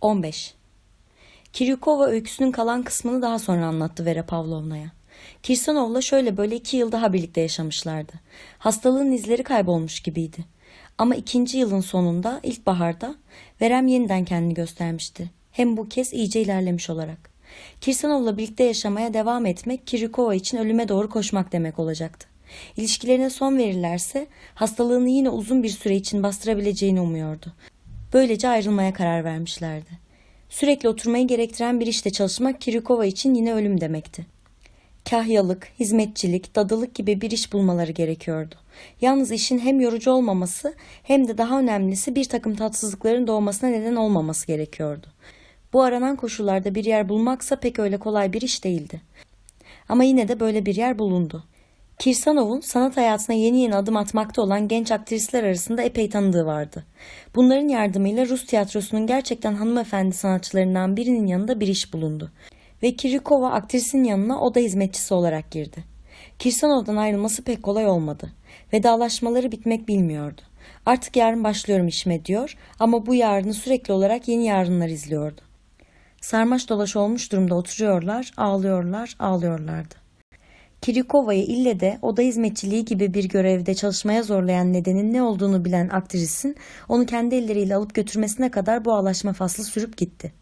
15. Kiryukova öyküsünün kalan kısmını daha sonra anlattı Vera Pavlovna'ya. Kirsanov'la şöyle böyle iki yıl daha birlikte yaşamışlardı. Hastalığın izleri kaybolmuş gibiydi. Ama ikinci yılın sonunda, ilkbaharda Verem yeniden kendini göstermişti. Hem bu kez iyice ilerlemiş olarak. Kirsanov'la birlikte yaşamaya devam etmek Kiryukova için ölüme doğru koşmak demek olacaktı. İlişkilerine son verirlerse hastalığını yine uzun bir süre için bastırabileceğini umuyordu. Böylece ayrılmaya karar vermişlerdi. Sürekli oturmayı gerektiren bir işte çalışmak Kirikova için yine ölüm demekti. Kahyalık, hizmetçilik, dadılık gibi bir iş bulmaları gerekiyordu. Yalnız işin hem yorucu olmaması hem de daha önemlisi bir takım tatsızlıkların doğmasına neden olmaması gerekiyordu. Bu aranan koşullarda bir yer bulmaksa pek öyle kolay bir iş değildi. Ama yine de böyle bir yer bulundu. Kirsanov'un sanat hayatına yeni yeni adım atmakta olan genç aktrisler arasında epey tanıdığı vardı. Bunların yardımıyla Rus tiyatrosunun gerçekten hanımefendi sanatçılarından birinin yanında bir iş bulundu. Ve Kirikova aktrisin yanına oda hizmetçisi olarak girdi. Kirsanov'dan ayrılması pek kolay olmadı. Vedalaşmaları bitmek bilmiyordu. Artık yarın başlıyorum işime diyor ama bu yarını sürekli olarak yeni yarınlar izliyordu. Sarmaş dolaş olmuş durumda oturuyorlar, ağlıyorlar, ağlıyorlardı. Kirikova'yı ille de oda hizmetçiliği gibi bir görevde çalışmaya zorlayan nedenin ne olduğunu bilen aktrisin onu kendi elleriyle alıp götürmesine kadar bu ağlaşma faslı sürüp gitti.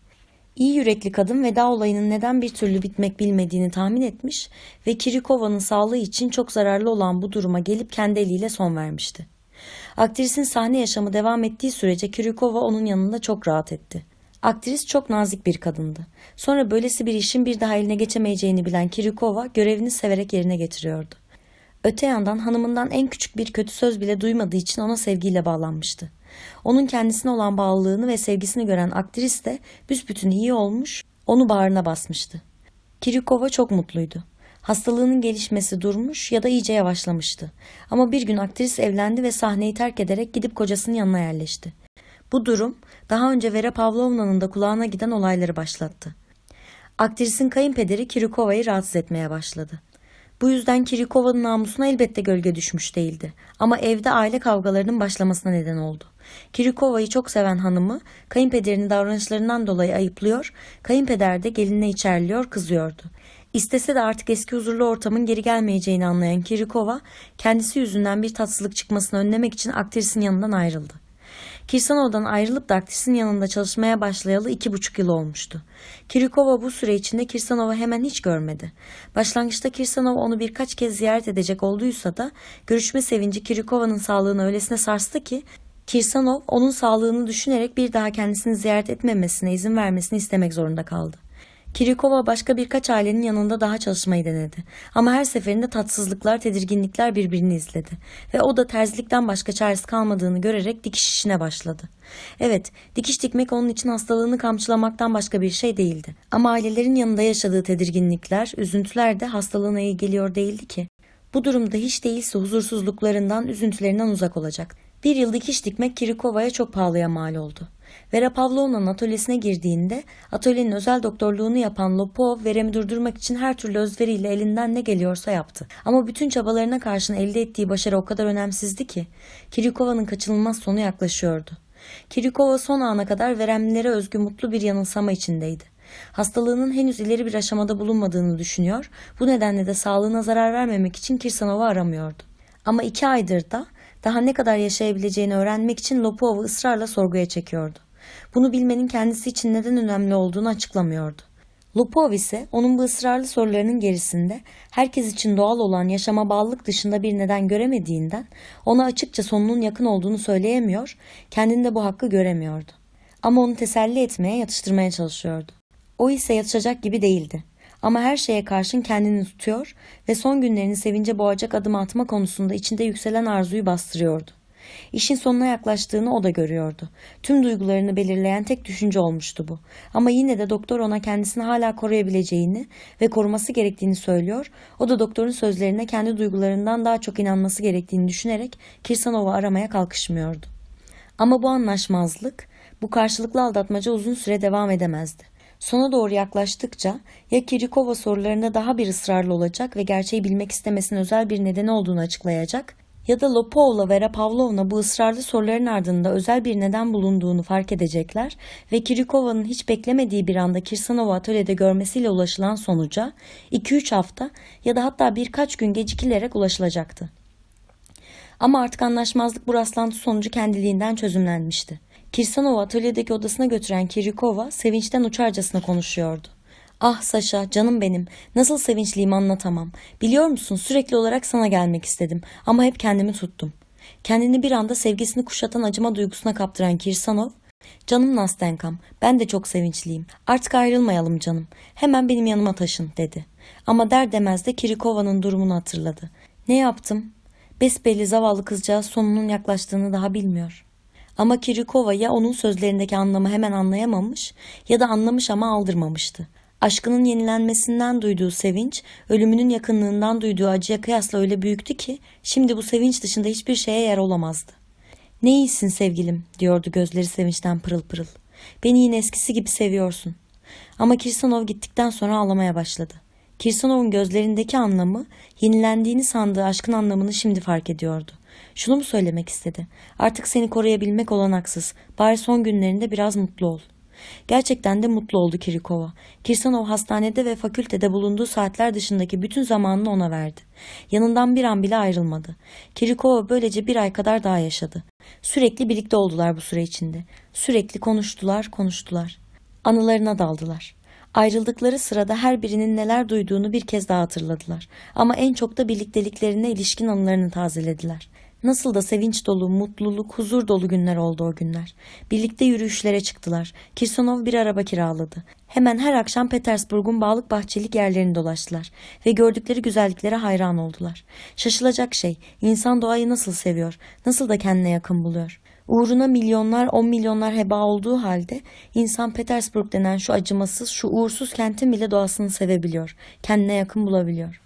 İyi yürekli kadın veda olayının neden bir türlü bitmek bilmediğini tahmin etmiş ve Kirikova'nın sağlığı için çok zararlı olan bu duruma gelip kendi eliyle son vermişti. Aktrisin sahne yaşamı devam ettiği sürece Kirikova onun yanında çok rahat etti. Aktris çok nazik bir kadındı. Sonra böylesi bir işin bir daha eline geçemeyeceğini bilen Kirikova görevini severek yerine getiriyordu. Öte yandan hanımından en küçük bir kötü söz bile duymadığı için ona sevgiyle bağlanmıştı. Onun kendisine olan bağlılığını ve sevgisini gören aktris de büsbütün iyi olmuş, onu bağrına basmıştı. Kirikova çok mutluydu. Hastalığının gelişmesi durmuş ya da iyice yavaşlamıştı. Ama bir gün aktris evlendi ve sahneyi terk ederek gidip kocasının yanına yerleşti. Bu durum daha önce Vera Pavlovna'nın da kulağına giden olayları başlattı. Aktrisin kayınpederi Kirikova'yı rahatsız etmeye başladı. Bu yüzden Kirikova'nın namusuna elbette gölge düşmüş değildi ama evde aile kavgalarının başlamasına neden oldu. Kirikova'yı çok seven hanımı kayınpederini davranışlarından dolayı ayıplıyor, kayınpeder de geline içerliyor, kızıyordu. İstese de artık eski huzurlu ortamın geri gelmeyeceğini anlayan Kirikova kendisi yüzünden bir tatsızlık çıkmasını önlemek için aktrisin yanından ayrıldı. Kirsanov'dan ayrılıp Daktis'in yanında çalışmaya başlayalı iki buçuk yıl olmuştu. Kirikova bu süre içinde Kirsanov'u hemen hiç görmedi. Başlangıçta Kirsanov onu birkaç kez ziyaret edecek olduysa da görüşme sevinci Kirikova'nın sağlığını öylesine sarstı ki Kirsanov onun sağlığını düşünerek bir daha kendisini ziyaret etmemesine izin vermesini istemek zorunda kaldı. Kirikova başka birkaç ailenin yanında daha çalışmayı denedi. Ama her seferinde tatsızlıklar, tedirginlikler birbirini izledi. Ve o da terzilikten başka çaresi kalmadığını görerek dikiş işine başladı. Evet, dikiş dikmek onun için hastalığını kamçılamaktan başka bir şey değildi. Ama ailelerin yanında yaşadığı tedirginlikler, üzüntüler de hastalığına iyi geliyor değildi ki. Bu durumda hiç değilse huzursuzluklarından, üzüntülerinden uzak olacak. Bir yıl dikiş dikmek Kirikova'ya çok pahalıya mal oldu. Vera Pavlovna'nın atölyesine girdiğinde atölyenin özel doktorluğunu yapan Lopov veremi durdurmak için her türlü özveriyle elinden ne geliyorsa yaptı. Ama bütün çabalarına karşın elde ettiği başarı o kadar önemsizdi ki Kirikova'nın kaçınılmaz sonu yaklaşıyordu. Kirikova son ana kadar veremlilere özgü mutlu bir yanılsama içindeydi. Hastalığının henüz ileri bir aşamada bulunmadığını düşünüyor, bu nedenle de sağlığına zarar vermemek için Kirsanova aramıyordu. Ama iki aydır da daha ne kadar yaşayabileceğini öğrenmek için Lopov'u ısrarla sorguya çekiyordu bunu bilmenin kendisi için neden önemli olduğunu açıklamıyordu. Lupov ise onun bu ısrarlı sorularının gerisinde herkes için doğal olan yaşama bağlılık dışında bir neden göremediğinden ona açıkça sonunun yakın olduğunu söyleyemiyor, kendinde bu hakkı göremiyordu. Ama onu teselli etmeye, yatıştırmaya çalışıyordu. O ise yatışacak gibi değildi. Ama her şeye karşın kendini tutuyor ve son günlerini sevince boğacak adım atma konusunda içinde yükselen arzuyu bastırıyordu. İşin sonuna yaklaştığını o da görüyordu. Tüm duygularını belirleyen tek düşünce olmuştu bu. Ama yine de doktor ona kendisini hala koruyabileceğini ve koruması gerektiğini söylüyor. O da doktorun sözlerine kendi duygularından daha çok inanması gerektiğini düşünerek Kirsanova aramaya kalkışmıyordu. Ama bu anlaşmazlık, bu karşılıklı aldatmaca uzun süre devam edemezdi. Sona doğru yaklaştıkça ya Kirikova sorularında daha bir ısrarlı olacak ve gerçeği bilmek istemesinin özel bir nedeni olduğunu açıklayacak ya da Lopov'la Vera Pavlovna bu ısrarlı soruların ardında özel bir neden bulunduğunu fark edecekler ve Kirikova'nın hiç beklemediği bir anda Kirsanova atölyede görmesiyle ulaşılan sonuca 2-3 hafta ya da hatta birkaç gün gecikilerek ulaşılacaktı. Ama artık anlaşmazlık bu rastlantı sonucu kendiliğinden çözümlenmişti. Kirsanova atölyedeki odasına götüren Kirikova sevinçten uçarcasına konuşuyordu. Ah Saşa, canım benim. Nasıl sevinçliyim anlatamam. Biliyor musun sürekli olarak sana gelmek istedim ama hep kendimi tuttum. Kendini bir anda sevgisini kuşatan acıma duygusuna kaptıran Kirsanov, Canım Nastenkam, ben de çok sevinçliyim. Artık ayrılmayalım canım. Hemen benim yanıma taşın, dedi. Ama der demez de Kirikova'nın durumunu hatırladı. Ne yaptım? Besbelli zavallı kızcağız sonunun yaklaştığını daha bilmiyor. Ama Kirikova ya onun sözlerindeki anlamı hemen anlayamamış ya da anlamış ama aldırmamıştı. Aşkının yenilenmesinden duyduğu sevinç, ölümünün yakınlığından duyduğu acıya kıyasla öyle büyüktü ki şimdi bu sevinç dışında hiçbir şeye yer olamazdı. Ne iyisin sevgilim diyordu gözleri sevinçten pırıl pırıl. Beni yine eskisi gibi seviyorsun. Ama Kirsanov gittikten sonra ağlamaya başladı. Kirsanov'un gözlerindeki anlamı yenilendiğini sandığı aşkın anlamını şimdi fark ediyordu. Şunu mu söylemek istedi? Artık seni koruyabilmek olanaksız. Bari son günlerinde biraz mutlu ol.'' Gerçekten de mutlu oldu Kirikova. Kirsanov hastanede ve fakültede bulunduğu saatler dışındaki bütün zamanını ona verdi. Yanından bir an bile ayrılmadı. Kirikova böylece bir ay kadar daha yaşadı. Sürekli birlikte oldular bu süre içinde. Sürekli konuştular, konuştular. Anılarına daldılar. Ayrıldıkları sırada her birinin neler duyduğunu bir kez daha hatırladılar. Ama en çok da birlikteliklerine ilişkin anılarını tazelediler. Nasıl da sevinç dolu, mutluluk, huzur dolu günler oldu o günler. Birlikte yürüyüşlere çıktılar. Kirsonov bir araba kiraladı. Hemen her akşam Petersburg'un bağlık bahçelik yerlerini dolaştılar ve gördükleri güzelliklere hayran oldular. Şaşılacak şey, insan doğayı nasıl seviyor, nasıl da kendine yakın buluyor. Uğruna milyonlar, on milyonlar heba olduğu halde insan Petersburg denen şu acımasız, şu uğursuz kentin bile doğasını sevebiliyor, kendine yakın bulabiliyor.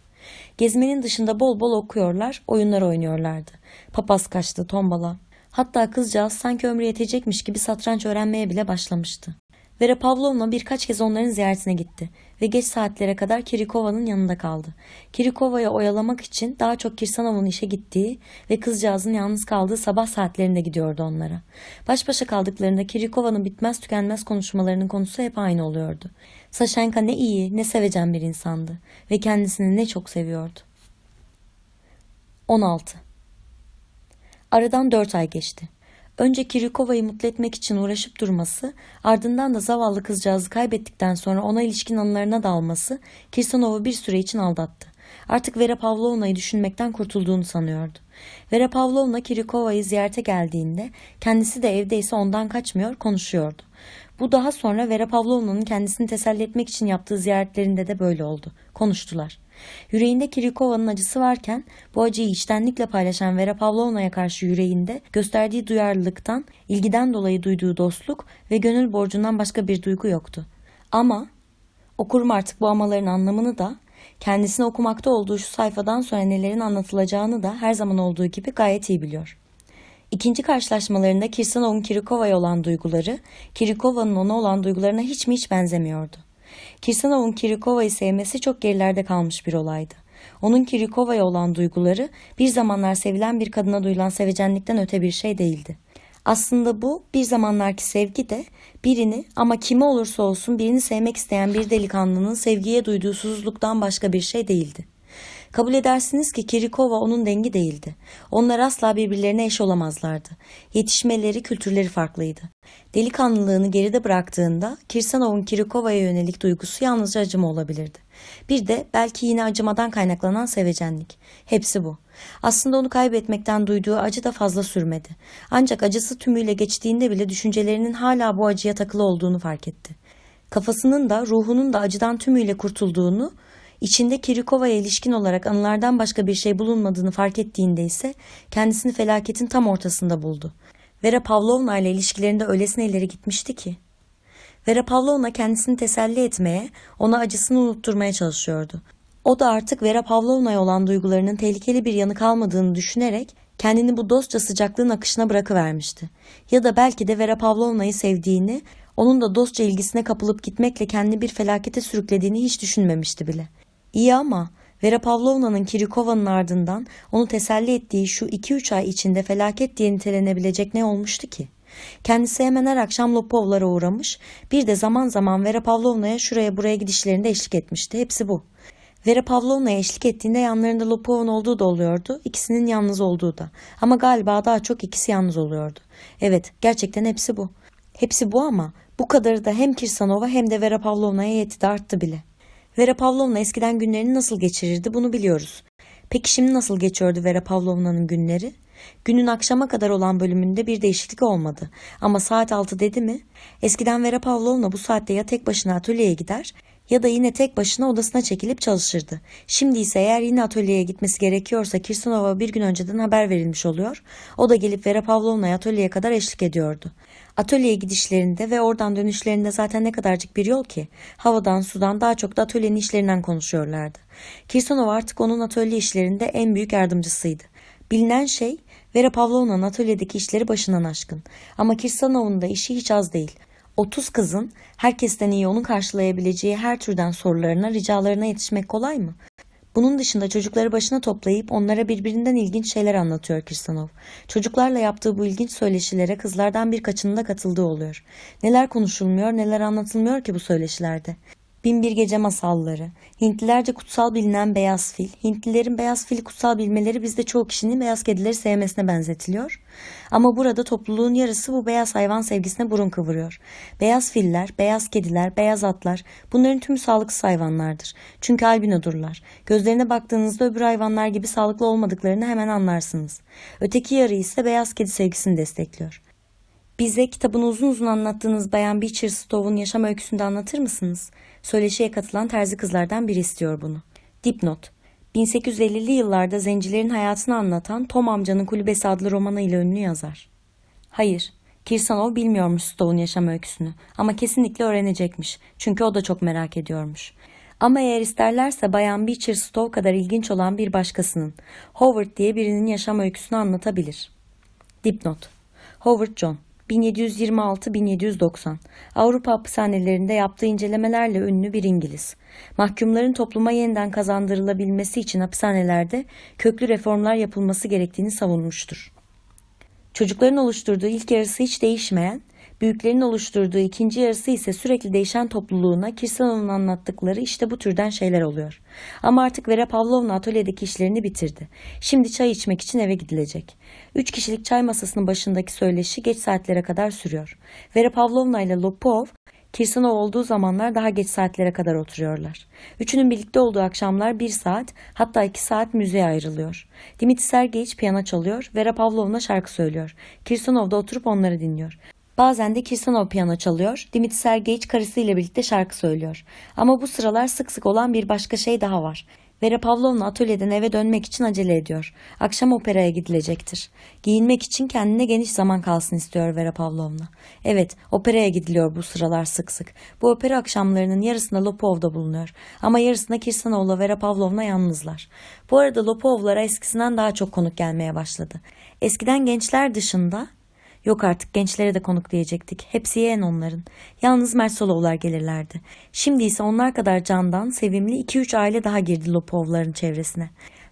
Gezmenin dışında bol bol okuyorlar, oyunlar oynuyorlardı. Papaz kaçtı tombala. Hatta kızcağız sanki ömrü yetecekmiş gibi satranç öğrenmeye bile başlamıştı. Vera Pavlovna birkaç kez onların ziyaretine gitti ve geç saatlere kadar Kirikova'nın yanında kaldı. Kirikova'ya oyalamak için daha çok Kirsanov'un işe gittiği ve kızcağızın yalnız kaldığı sabah saatlerinde gidiyordu onlara. Baş başa kaldıklarında Kirikova'nın bitmez tükenmez konuşmalarının konusu hep aynı oluyordu. Saşenka ne iyi ne sevecen bir insandı ve kendisini ne çok seviyordu. 16. Aradan dört ay geçti. Önce Kirikova'yı mutlu etmek için uğraşıp durması, ardından da zavallı kızcağızı kaybettikten sonra ona ilişkin anılarına dalması Kirsanov'u bir süre için aldattı. Artık Vera Pavlovna'yı düşünmekten kurtulduğunu sanıyordu. Vera Pavlovna Kirikova'yı ziyarete geldiğinde kendisi de evdeyse ondan kaçmıyor, konuşuyordu. Bu daha sonra Vera Pavlovna'nın kendisini teselli etmek için yaptığı ziyaretlerinde de böyle oldu. Konuştular. Yüreğinde Kirikova'nın acısı varken bu acıyı içtenlikle paylaşan Vera Pavlovna'ya karşı yüreğinde gösterdiği duyarlılıktan, ilgiden dolayı duyduğu dostluk ve gönül borcundan başka bir duygu yoktu. Ama okurum artık bu amaların anlamını da kendisine okumakta olduğu şu sayfadan sonra nelerin anlatılacağını da her zaman olduğu gibi gayet iyi biliyor. İkinci karşılaşmalarında Kirsanov'un Kirikova'ya olan duyguları, Kirikova'nın ona olan duygularına hiç mi hiç benzemiyordu. Kirsanov'un Kirikova'yı sevmesi çok gerilerde kalmış bir olaydı. Onun Kirikova'ya olan duyguları bir zamanlar sevilen bir kadına duyulan sevecenlikten öte bir şey değildi. Aslında bu bir zamanlarki sevgi de birini ama kimi olursa olsun birini sevmek isteyen bir delikanlının sevgiye duyduğu susuzluktan başka bir şey değildi. Kabul edersiniz ki Kirikova onun dengi değildi. Onlar asla birbirlerine eş olamazlardı. Yetişmeleri, kültürleri farklıydı. Delikanlılığını geride bıraktığında Kirsanov'un Kirikova'ya yönelik duygusu yalnızca acıma olabilirdi. Bir de belki yine acımadan kaynaklanan sevecenlik. Hepsi bu. Aslında onu kaybetmekten duyduğu acı da fazla sürmedi. Ancak acısı tümüyle geçtiğinde bile düşüncelerinin hala bu acıya takılı olduğunu fark etti. Kafasının da ruhunun da acıdan tümüyle kurtulduğunu içinde Kirikova'ya ilişkin olarak anılardan başka bir şey bulunmadığını fark ettiğinde ise kendisini felaketin tam ortasında buldu. Vera Pavlovna ile ilişkilerinde öylesine ileri gitmişti ki. Vera Pavlovna kendisini teselli etmeye, ona acısını unutturmaya çalışıyordu. O da artık Vera Pavlovna'ya olan duygularının tehlikeli bir yanı kalmadığını düşünerek kendini bu dostça sıcaklığın akışına bırakıvermişti. Ya da belki de Vera Pavlovna'yı sevdiğini, onun da dostça ilgisine kapılıp gitmekle kendini bir felakete sürüklediğini hiç düşünmemişti bile. İyi ama Vera Pavlovna'nın Kirikova'nın ardından onu teselli ettiği şu iki üç ay içinde felaket diye nitelenebilecek ne olmuştu ki? Kendisi hemen her akşam Lopovlara uğramış, bir de zaman zaman Vera Pavlovna'ya şuraya buraya gidişlerinde eşlik etmişti. Hepsi bu. Vera Pavlovna'ya eşlik ettiğinde yanlarında Lopov'un olduğu da oluyordu, ikisinin yalnız olduğu da. Ama galiba daha çok ikisi yalnız oluyordu. Evet, gerçekten hepsi bu. Hepsi bu ama bu kadarı da hem Kirsanova hem de Vera Pavlovna'ya de arttı bile.'' Vera Pavlovna eskiden günlerini nasıl geçirirdi bunu biliyoruz. Peki şimdi nasıl geçiyordu Vera Pavlovna'nın günleri? Günün akşama kadar olan bölümünde bir değişiklik olmadı. Ama saat 6 dedi mi? Eskiden Vera Pavlovna bu saatte ya tek başına atölyeye gider ya da yine tek başına odasına çekilip çalışırdı. Şimdi ise eğer yine atölyeye gitmesi gerekiyorsa Kirsunova bir gün önceden haber verilmiş oluyor. O da gelip Vera Pavlovna'ya atölyeye kadar eşlik ediyordu. Atölyeye gidişlerinde ve oradan dönüşlerinde zaten ne kadarcık bir yol ki. Havadan sudan daha çok da atölyenin işlerinden konuşuyorlardı. Kirsanov artık onun atölye işlerinde en büyük yardımcısıydı. Bilinen şey Vera Pavlovna'nın atölyedeki işleri başından aşkın. Ama Kirsanov'un da işi hiç az değil. 30 kızın herkesten iyi onu karşılayabileceği her türden sorularına, ricalarına yetişmek kolay mı? Bunun dışında çocukları başına toplayıp onlara birbirinden ilginç şeyler anlatıyor Kirsanov. Çocuklarla yaptığı bu ilginç söyleşilere kızlardan birkaçının da katıldığı oluyor. Neler konuşulmuyor, neler anlatılmıyor ki bu söyleşilerde. Binbir Gece Masalları, Hintlilerce kutsal bilinen beyaz fil, Hintlilerin beyaz fili kutsal bilmeleri bizde çoğu kişinin beyaz kedileri sevmesine benzetiliyor. Ama burada topluluğun yarısı bu beyaz hayvan sevgisine burun kıvırıyor. Beyaz filler, beyaz kediler, beyaz atlar bunların tümü sağlıksız hayvanlardır. Çünkü albinodurlar. Gözlerine baktığınızda öbür hayvanlar gibi sağlıklı olmadıklarını hemen anlarsınız. Öteki yarı ise beyaz kedi sevgisini destekliyor. Bize kitabını uzun uzun anlattığınız Bayan Beecher Stowe'un yaşam öyküsünde anlatır mısınız? Söyleşiye katılan terzi kızlardan biri istiyor bunu. Dipnot 1850'li yıllarda zencilerin hayatını anlatan Tom amcanın kulübesi adlı romanıyla ünlü yazar. Hayır, Kirsanov bilmiyormuş Stowe'un yaşam öyküsünü ama kesinlikle öğrenecekmiş çünkü o da çok merak ediyormuş. Ama eğer isterlerse Bayan Beecher Stowe kadar ilginç olan bir başkasının, Howard diye birinin yaşam öyküsünü anlatabilir. Dipnot Howard John 1726-1790 Avrupa hapishanelerinde yaptığı incelemelerle ünlü bir İngiliz. Mahkumların topluma yeniden kazandırılabilmesi için hapishanelerde köklü reformlar yapılması gerektiğini savunmuştur. Çocukların oluşturduğu ilk yarısı hiç değişmeyen Büyüklerin oluşturduğu ikinci yarısı ise sürekli değişen topluluğuna Kirsanov'un anlattıkları işte bu türden şeyler oluyor. Ama artık Vera Pavlovna atölyedeki işlerini bitirdi. Şimdi çay içmek için eve gidilecek. Üç kişilik çay masasının başındaki söyleşi geç saatlere kadar sürüyor. Vera Pavlovna ile Lopov Kirsanov olduğu zamanlar daha geç saatlere kadar oturuyorlar. Üçünün birlikte olduğu akşamlar bir saat hatta iki saat müziğe ayrılıyor. Dimitri Sergeyiç piyano çalıyor, Vera Pavlovna şarkı söylüyor. Kirsanov da oturup onları dinliyor. Bazen de Kirsanov piyano çalıyor, Dimitri Sergeyiç karısıyla birlikte şarkı söylüyor. Ama bu sıralar sık sık olan bir başka şey daha var. Vera Pavlovna atölyeden eve dönmek için acele ediyor. Akşam operaya gidilecektir. Giyinmek için kendine geniş zaman kalsın istiyor Vera Pavlovna. Evet, operaya gidiliyor bu sıralar sık sık. Bu opera akşamlarının yarısında Lopov'da bulunuyor. Ama yarısında Kirsanov'la Vera Pavlovna yalnızlar. Bu arada Lopov'lara eskisinden daha çok konuk gelmeye başladı. Eskiden gençler dışında Yok artık gençlere de konuk diyecektik. Hepsi yeğen onların. Yalnız Mert Solovlar gelirlerdi. Şimdi ise onlar kadar candan, sevimli 2-3 aile daha girdi Lopovların çevresine.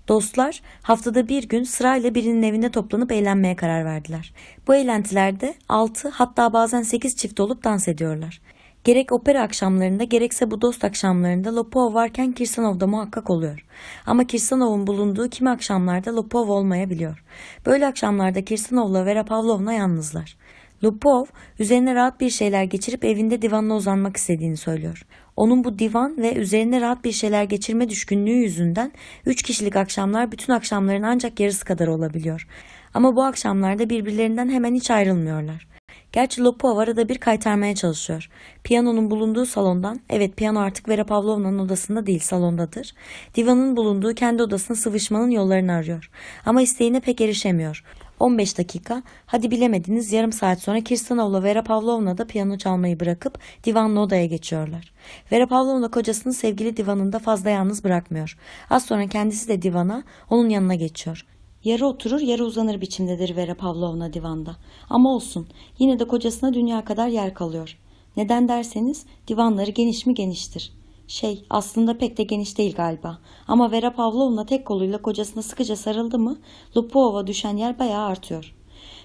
Dostlar haftada bir gün sırayla birinin evinde toplanıp eğlenmeye karar verdiler. Bu eğlentilerde 6 hatta bazen 8 çift olup dans ediyorlar. Gerek opera akşamlarında gerekse bu dost akşamlarında Lopov varken Kirsanov da muhakkak oluyor. Ama Kirsanov'un bulunduğu kimi akşamlarda Lopov olmayabiliyor. Böyle akşamlarda Kirsanov'la Vera Pavlovna yalnızlar. Lupov üzerine rahat bir şeyler geçirip evinde divanla uzanmak istediğini söylüyor. Onun bu divan ve üzerine rahat bir şeyler geçirme düşkünlüğü yüzünden 3 kişilik akşamlar bütün akşamların ancak yarısı kadar olabiliyor. Ama bu akşamlarda birbirlerinden hemen hiç ayrılmıyorlar. Gerçi Lopov arada bir kaytarmaya çalışıyor. Piyanonun bulunduğu salondan, evet piyano artık Vera Pavlovna'nın odasında değil salondadır. Divanın bulunduğu kendi odasına sıvışmanın yollarını arıyor. Ama isteğine pek erişemiyor. 15 dakika, hadi bilemediniz yarım saat sonra Kirsanov'la Vera Pavlovna da piyano çalmayı bırakıp divanlı odaya geçiyorlar. Vera Pavlovna kocasını sevgili divanında fazla yalnız bırakmıyor. Az sonra kendisi de divana, onun yanına geçiyor. Yarı oturur, yarı uzanır biçimdedir Vera Pavlovna divanda. Ama olsun, yine de kocasına dünya kadar yer kalıyor. Neden derseniz, divanları geniş mi geniştir. Şey, aslında pek de geniş değil galiba. Ama Vera Pavlovna tek koluyla kocasına sıkıca sarıldı mı, Lupov'a düşen yer bayağı artıyor.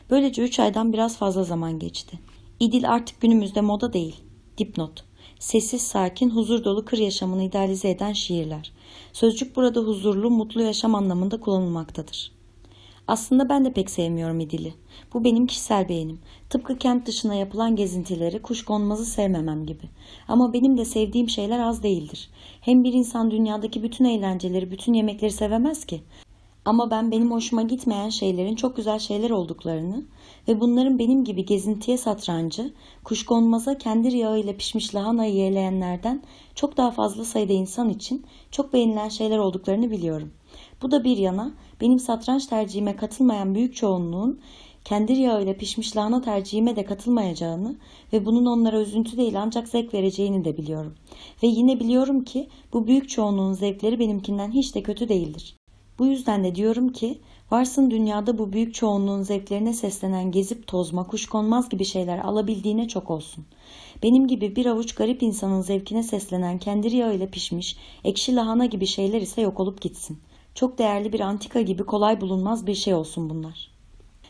Böylece üç aydan biraz fazla zaman geçti. İdil artık günümüzde moda değil. Dipnot. Sessiz, sakin, huzur dolu kır yaşamını idealize eden şiirler. Sözcük burada huzurlu, mutlu yaşam anlamında kullanılmaktadır. Aslında ben de pek sevmiyorum idili. Bu benim kişisel beğenim. Tıpkı kent dışına yapılan gezintileri kuşkonmazı sevmemem gibi. Ama benim de sevdiğim şeyler az değildir. Hem bir insan dünyadaki bütün eğlenceleri, bütün yemekleri sevemez ki. Ama ben benim hoşuma gitmeyen şeylerin çok güzel şeyler olduklarını ve bunların benim gibi gezintiye satrancı, kuşkonmaza kendi yağıyla pişmiş lahanayı yeğleyenlerden çok daha fazla sayıda insan için çok beğenilen şeyler olduklarını biliyorum. Bu da bir yana benim satranç tercihime katılmayan büyük çoğunluğun kendi yağıyla pişmiş lahana tercihime de katılmayacağını ve bunun onlara üzüntü değil ancak zevk vereceğini de biliyorum. Ve yine biliyorum ki bu büyük çoğunluğun zevkleri benimkinden hiç de kötü değildir. Bu yüzden de diyorum ki varsın dünyada bu büyük çoğunluğun zevklerine seslenen gezip tozma, kuşkonmaz gibi şeyler alabildiğine çok olsun. Benim gibi bir avuç garip insanın zevkine seslenen kendi yağıyla pişmiş, ekşi lahana gibi şeyler ise yok olup gitsin.'' Çok değerli bir antika gibi kolay bulunmaz bir şey olsun bunlar.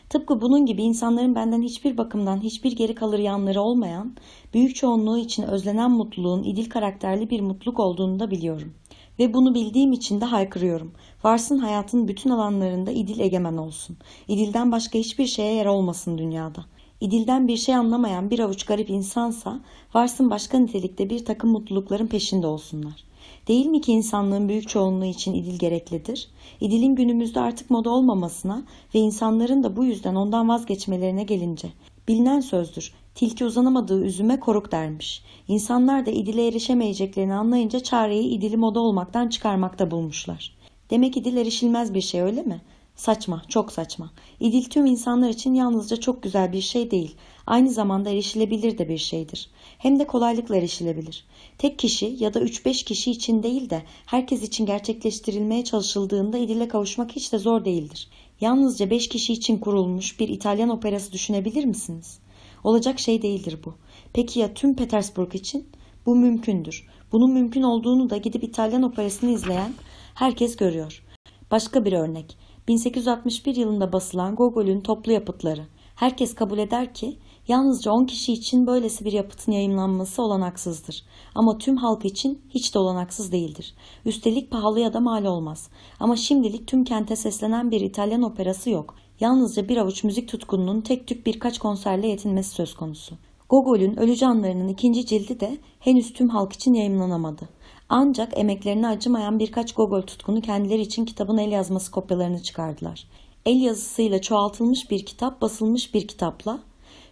Tıpkı bunun gibi insanların benden hiçbir bakımdan hiçbir geri kalır yanları olmayan, büyük çoğunluğu için özlenen mutluluğun idil karakterli bir mutluluk olduğunu da biliyorum. Ve bunu bildiğim için de haykırıyorum. Varsın hayatın bütün alanlarında idil egemen olsun. İdilden başka hiçbir şeye yer olmasın dünyada.'' idilden bir şey anlamayan bir avuç garip insansa varsın başka nitelikte bir takım mutlulukların peşinde olsunlar. Değil mi ki insanlığın büyük çoğunluğu için idil gereklidir? İdilin günümüzde artık moda olmamasına ve insanların da bu yüzden ondan vazgeçmelerine gelince bilinen sözdür. Tilki uzanamadığı üzüme koruk dermiş. İnsanlar da idile erişemeyeceklerini anlayınca çareyi idili moda olmaktan çıkarmakta bulmuşlar. Demek idil erişilmez bir şey öyle mi? Saçma, çok saçma. İdil tüm insanlar için yalnızca çok güzel bir şey değil, aynı zamanda erişilebilir de bir şeydir. Hem de kolaylıkla erişilebilir. Tek kişi ya da 3-5 kişi için değil de herkes için gerçekleştirilmeye çalışıldığında idile kavuşmak hiç de zor değildir. Yalnızca 5 kişi için kurulmuş bir İtalyan operası düşünebilir misiniz? Olacak şey değildir bu. Peki ya tüm Petersburg için? Bu mümkündür. Bunun mümkün olduğunu da gidip İtalyan operasını izleyen herkes görüyor. Başka bir örnek. 1861 yılında basılan Gogol'ün toplu yapıtları. Herkes kabul eder ki yalnızca 10 kişi için böylesi bir yapıtın yayınlanması olanaksızdır. Ama tüm halk için hiç de olanaksız değildir. Üstelik pahalı ya da mal olmaz. Ama şimdilik tüm kente seslenen bir İtalyan operası yok. Yalnızca bir avuç müzik tutkununun tek tük birkaç konserle yetinmesi söz konusu. Gogol'ün Ölü Canları'nın ikinci cildi de henüz tüm halk için yayınlanamadı. Ancak emeklerini acımayan birkaç Gogol tutkunu kendileri için kitabın el yazması kopyalarını çıkardılar. El yazısıyla çoğaltılmış bir kitap basılmış bir kitapla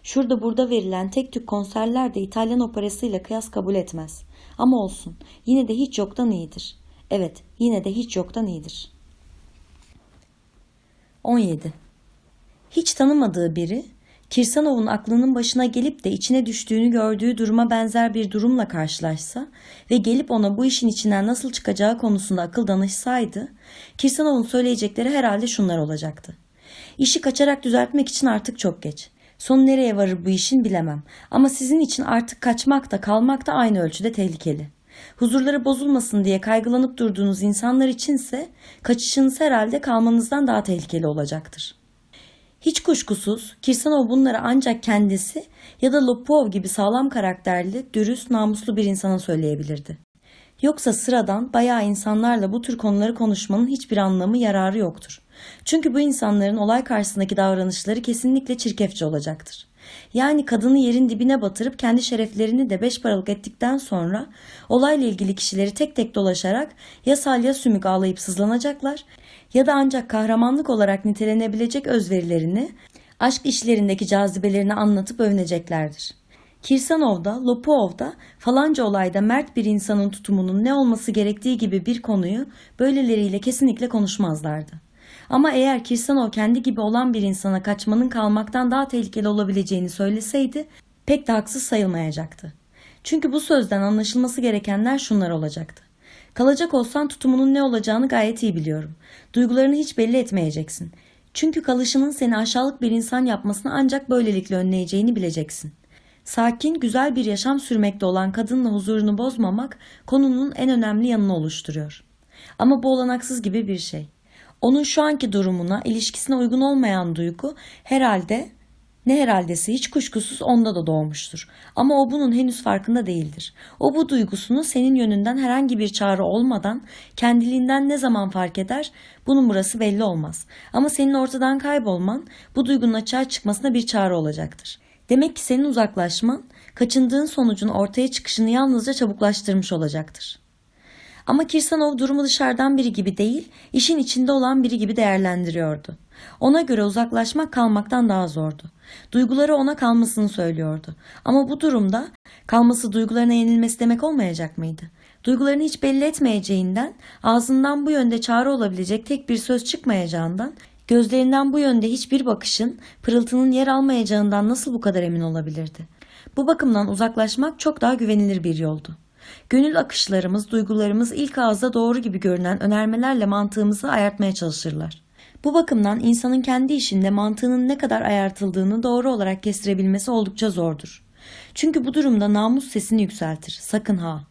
Şurada burada verilen tek tük konserler de İtalyan operasıyla kıyas kabul etmez. Ama olsun. Yine de hiç yoktan iyidir. Evet, yine de hiç yoktan iyidir. 17. Hiç tanımadığı biri Kirsanov'un aklının başına gelip de içine düştüğünü gördüğü duruma benzer bir durumla karşılaşsa ve gelip ona bu işin içinden nasıl çıkacağı konusunda akıl danışsaydı, Kirsanov'un söyleyecekleri herhalde şunlar olacaktı. İşi kaçarak düzeltmek için artık çok geç. Son nereye varır bu işin bilemem ama sizin için artık kaçmak da kalmak da aynı ölçüde tehlikeli. Huzurları bozulmasın diye kaygılanıp durduğunuz insanlar içinse kaçışınız herhalde kalmanızdan daha tehlikeli olacaktır.'' Hiç kuşkusuz Kirsanov bunları ancak kendisi ya da Lopov gibi sağlam karakterli, dürüst, namuslu bir insana söyleyebilirdi. Yoksa sıradan bayağı insanlarla bu tür konuları konuşmanın hiçbir anlamı yararı yoktur. Çünkü bu insanların olay karşısındaki davranışları kesinlikle çirkefçi olacaktır. Yani kadını yerin dibine batırıp kendi şereflerini de beş paralık ettikten sonra olayla ilgili kişileri tek tek dolaşarak ya salya sümük ağlayıp sızlanacaklar ya da ancak kahramanlık olarak nitelenebilecek özverilerini aşk işlerindeki cazibelerini anlatıp övüneceklerdir. Kirsanov'da, Lopov'da falanca olayda mert bir insanın tutumunun ne olması gerektiği gibi bir konuyu böyleleriyle kesinlikle konuşmazlardı. Ama eğer Kirsanov kendi gibi olan bir insana kaçmanın kalmaktan daha tehlikeli olabileceğini söyleseydi pek de haksız sayılmayacaktı. Çünkü bu sözden anlaşılması gerekenler şunlar olacaktı. Kalacak olsan tutumunun ne olacağını gayet iyi biliyorum. Duygularını hiç belli etmeyeceksin. Çünkü kalışının seni aşağılık bir insan yapmasını ancak böylelikle önleyeceğini bileceksin. Sakin, güzel bir yaşam sürmekte olan kadınla huzurunu bozmamak konunun en önemli yanını oluşturuyor. Ama bu olanaksız gibi bir şey. Onun şu anki durumuna, ilişkisine uygun olmayan duygu herhalde ne herhaldesi hiç kuşkusuz onda da doğmuştur. Ama o bunun henüz farkında değildir. O bu duygusunu senin yönünden herhangi bir çağrı olmadan kendiliğinden ne zaman fark eder bunun burası belli olmaz. Ama senin ortadan kaybolman bu duygunun açığa çıkmasına bir çağrı olacaktır. Demek ki senin uzaklaşman kaçındığın sonucun ortaya çıkışını yalnızca çabuklaştırmış olacaktır. Ama Kirsanov durumu dışarıdan biri gibi değil, işin içinde olan biri gibi değerlendiriyordu. Ona göre uzaklaşmak kalmaktan daha zordu. Duyguları ona kalmasını söylüyordu. Ama bu durumda kalması duygularına yenilmesi demek olmayacak mıydı? Duygularını hiç belli etmeyeceğinden, ağzından bu yönde çağrı olabilecek tek bir söz çıkmayacağından, gözlerinden bu yönde hiçbir bakışın, pırıltının yer almayacağından nasıl bu kadar emin olabilirdi? Bu bakımdan uzaklaşmak çok daha güvenilir bir yoldu. Gönül akışlarımız, duygularımız ilk ağızda doğru gibi görünen önermelerle mantığımızı ayartmaya çalışırlar. Bu bakımdan insanın kendi işinde mantığının ne kadar ayartıldığını doğru olarak kestirebilmesi oldukça zordur. Çünkü bu durumda namus sesini yükseltir. Sakın ha.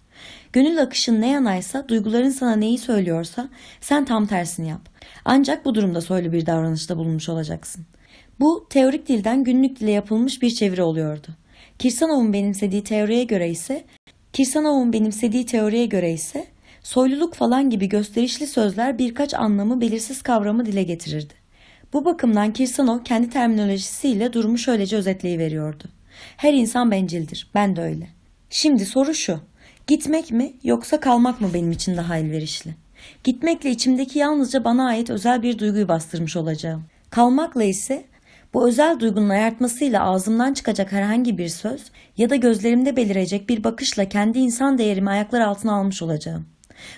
Gönül akışın ne yanaysa, duyguların sana neyi söylüyorsa sen tam tersini yap. Ancak bu durumda soylu bir davranışta bulunmuş olacaksın. Bu teorik dilden günlük dile yapılmış bir çeviri oluyordu. Kirsanov'un benimsediği teoriye göre ise Kirsanov'un benimsediği teoriye göre ise soyluluk falan gibi gösterişli sözler birkaç anlamı belirsiz kavramı dile getirirdi. Bu bakımdan Kirsanov kendi terminolojisiyle durumu şöylece özetleyiveriyordu. Her insan bencildir, ben de öyle. Şimdi soru şu, gitmek mi yoksa kalmak mı benim için daha elverişli? Gitmekle içimdeki yalnızca bana ait özel bir duyguyu bastırmış olacağım. Kalmakla ise bu özel duygunun ayartmasıyla ağzımdan çıkacak herhangi bir söz ya da gözlerimde belirecek bir bakışla kendi insan değerimi ayaklar altına almış olacağım.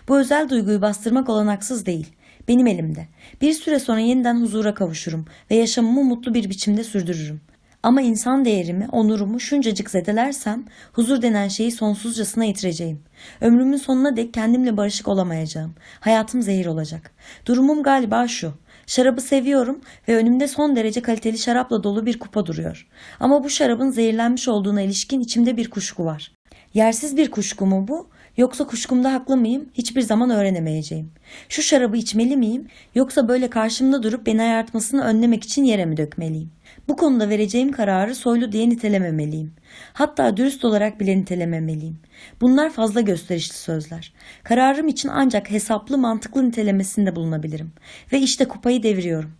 Bu özel duyguyu bastırmak olanaksız değil. Benim elimde. Bir süre sonra yeniden huzura kavuşurum ve yaşamımı mutlu bir biçimde sürdürürüm. Ama insan değerimi, onurumu şuncacık zedelersem huzur denen şeyi sonsuzcasına yitireceğim. Ömrümün sonuna dek kendimle barışık olamayacağım. Hayatım zehir olacak. Durumum galiba şu. Şarabı seviyorum ve önümde son derece kaliteli şarapla dolu bir kupa duruyor. Ama bu şarabın zehirlenmiş olduğuna ilişkin içimde bir kuşku var. Yersiz bir kuşku mu bu? Yoksa kuşkumda haklı mıyım? Hiçbir zaman öğrenemeyeceğim. Şu şarabı içmeli miyim? Yoksa böyle karşımda durup beni ayartmasını önlemek için yere mi dökmeliyim? Bu konuda vereceğim kararı soylu diye nitelememeliyim. Hatta dürüst olarak bile nitelememeliyim. Bunlar fazla gösterişli sözler. Kararım için ancak hesaplı mantıklı nitelemesinde bulunabilirim. Ve işte kupayı deviriyorum.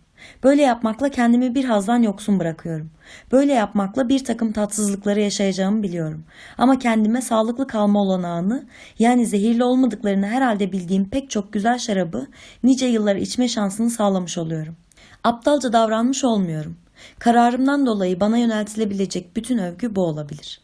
Böyle yapmakla kendimi bir hazdan yoksun bırakıyorum. Böyle yapmakla bir takım tatsızlıkları yaşayacağımı biliyorum. Ama kendime sağlıklı kalma olanağını, yani zehirli olmadıklarını herhalde bildiğim pek çok güzel şarabı nice yıllar içme şansını sağlamış oluyorum. Aptalca davranmış olmuyorum. Kararımdan dolayı bana yöneltilebilecek bütün övgü bu olabilir.''